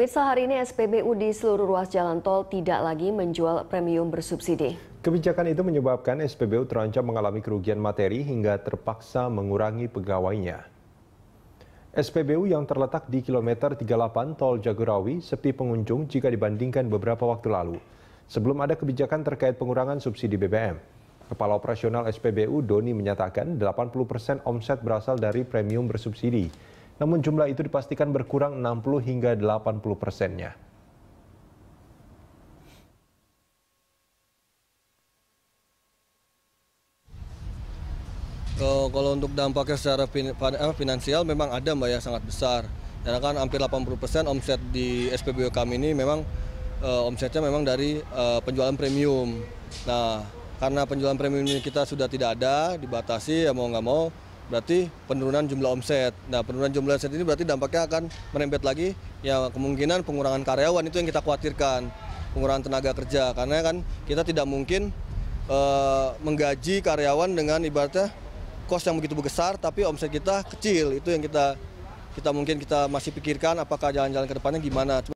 Pemirsa hari ini SPBU di seluruh ruas jalan tol tidak lagi menjual premium bersubsidi. Kebijakan itu menyebabkan SPBU terancam mengalami kerugian materi hingga terpaksa mengurangi pegawainya. SPBU yang terletak di kilometer 38 Tol Jagorawi sepi pengunjung jika dibandingkan beberapa waktu lalu. Sebelum ada kebijakan terkait pengurangan subsidi BBM, Kepala Operasional SPBU Doni menyatakan 80% omset berasal dari premium bersubsidi namun jumlah itu dipastikan berkurang 60 hingga 80 persennya. Eh, kalau untuk dampaknya secara fin, finansial memang ada mbak ya sangat besar. Karena kan hampir 80% persen omset di SPBU kami ini memang uh, omsetnya memang dari uh, penjualan premium. Nah, karena penjualan premium kita sudah tidak ada, dibatasi ya mau nggak mau berarti penurunan jumlah omset. Nah, penurunan jumlah omset ini berarti dampaknya akan merembet lagi ya kemungkinan pengurangan karyawan itu yang kita khawatirkan, pengurangan tenaga kerja karena kan kita tidak mungkin e, menggaji karyawan dengan ibaratnya kos yang begitu besar tapi omset kita kecil. Itu yang kita kita mungkin kita masih pikirkan apakah jalan-jalan ke depannya gimana.